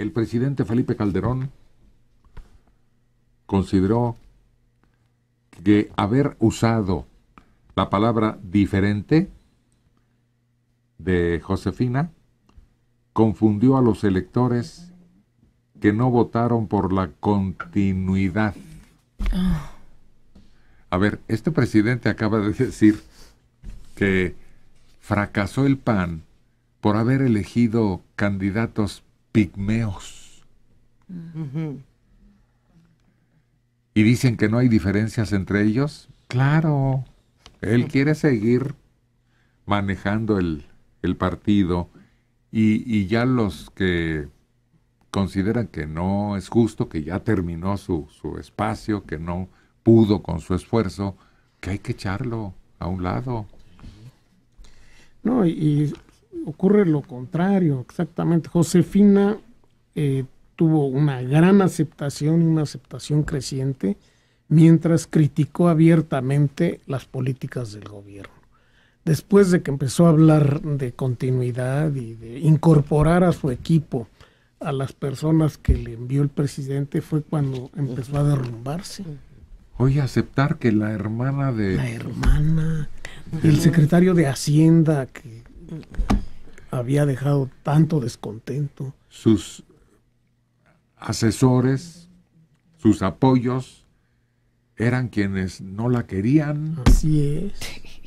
el presidente Felipe Calderón consideró que haber usado la palabra diferente de Josefina confundió a los electores que no votaron por la continuidad. A ver, este presidente acaba de decir que fracasó el PAN por haber elegido candidatos pigmeos. Y dicen que no hay diferencias entre ellos. Claro, él quiere seguir manejando el, partido y, y, ya los que consideran que no es justo, que ya terminó su, su espacio, que no pudo con su esfuerzo, que hay que echarlo a un lado. No, y, ocurre lo contrario, exactamente. Josefina eh, tuvo una gran aceptación y una aceptación creciente mientras criticó abiertamente las políticas del gobierno. Después de que empezó a hablar de continuidad y de incorporar a su equipo a las personas que le envió el presidente, fue cuando empezó a derrumbarse. Oye, aceptar que la hermana de... La hermana, el secretario de Hacienda, que había dejado tanto descontento. Sus asesores, sus apoyos, eran quienes no la querían. Así es.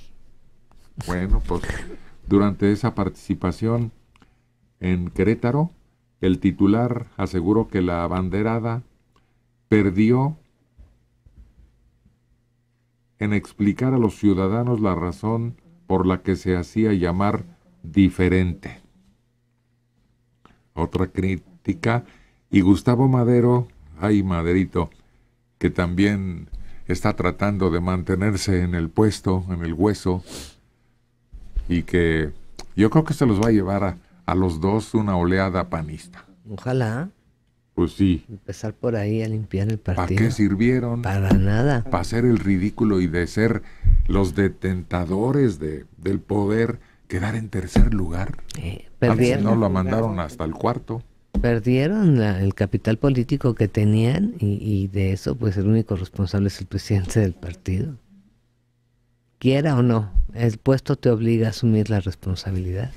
Bueno, pues durante esa participación en Querétaro, el titular aseguró que la abanderada perdió en explicar a los ciudadanos la razón por la que se hacía llamar diferente. Otra crítica. Y Gustavo Madero, ay Maderito, que también está tratando de mantenerse en el puesto, en el hueso, y que yo creo que se los va a llevar a, los dos una oleada panista. Ojalá. Pues sí. Empezar por ahí a limpiar el partido. ¿Para qué sirvieron? Para nada. Para hacer el ridículo y de ser los detentadores de, del poder quedar en tercer lugar. Eh, perdieron, no lo mandaron hasta el cuarto. Perdieron el capital político que tenían y, de eso pues el único responsable es el presidente del partido. Quiera o no, el puesto te obliga a asumir la responsabilidad.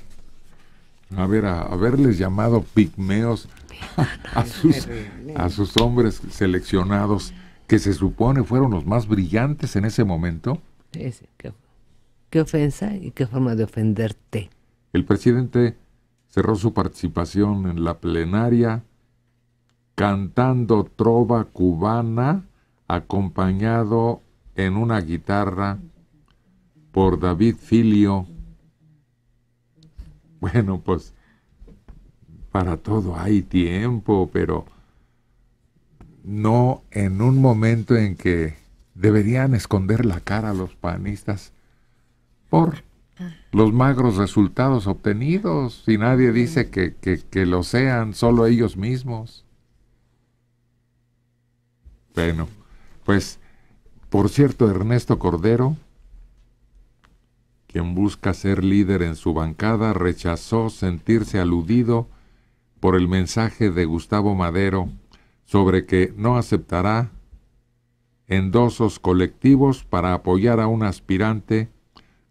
A ver, a, haberles llamado pigmeos a, sus, a sus hombres seleccionados que se supone fueron los más brillantes en ese momento. Sí, sí, qué ofensa y qué forma de ofenderte. El presidente cerró su participación en la plenaria cantando trova cubana acompañado en una guitarra por David Filio. Bueno, pues para todo hay tiempo, pero no en un momento en que deberían esconder la cara a los panistas por ah. los magros resultados obtenidos y nadie dice que, que, lo sean, solo ellos mismos. Bueno, pues por cierto, Ernesto Cordero, quien busca ser líder en su bancada, rechazó sentirse aludido por el mensaje de Gustavo Madero sobre que no aceptará endosos colectivos para apoyar a un aspirante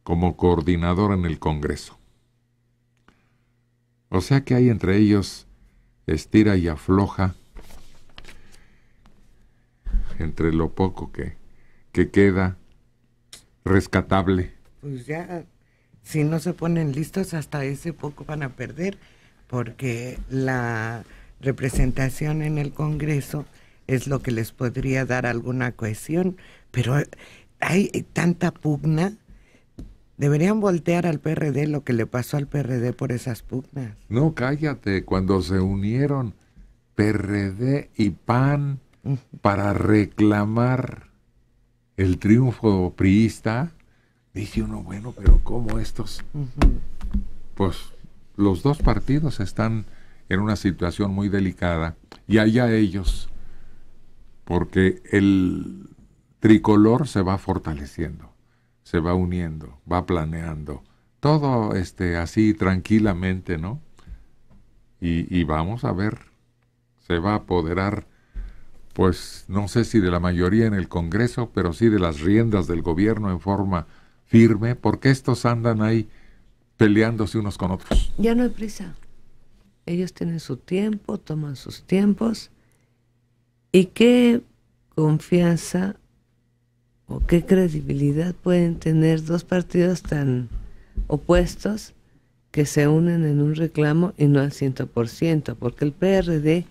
como coordinador en el Congreso. O sea que hay entre ellos estira y afloja entre lo poco que, queda rescatable. Pues ya, si no se ponen listos hasta ese poco van a perder, porque la representación en el Congreso es lo que les podría dar alguna cohesión, pero hay tanta pugna Deberían voltear al PRD lo que le pasó al PRD por esas pugnas. No, cállate, cuando se unieron PRD y PAN para reclamar el triunfo priista, dije uno, bueno, pero ¿cómo estos? Pues los dos partidos están en una situación muy delicada y allá ellos, porque el tricolor se va fortaleciendo se va uniendo, va planeando. Todo este, así tranquilamente, ¿no? Y, y vamos a ver, se va a apoderar, pues no sé si de la mayoría en el Congreso, pero sí de las riendas del gobierno en forma firme, porque estos andan ahí peleándose unos con otros. Ya no hay prisa. Ellos tienen su tiempo, toman sus tiempos. ¿Y qué confianza o qué credibilidad pueden tener dos partidos tan opuestos que se unen en un reclamo y no al ciento por ciento? porque el PRD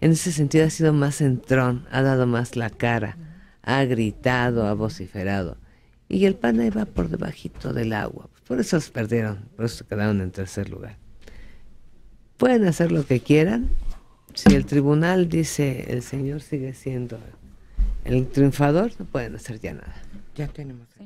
en ese sentido ha sido más centrón, ha dado más la cara, ha gritado, ha vociferado. Y el PAN ahí va por debajito del agua. Pues por eso se perdieron, por eso quedaron en tercer lugar. Pueden hacer lo que quieran. Si el tribunal dice el señor sigue siendo el triunfador no pueden hacer ya nada. Ya tenemos.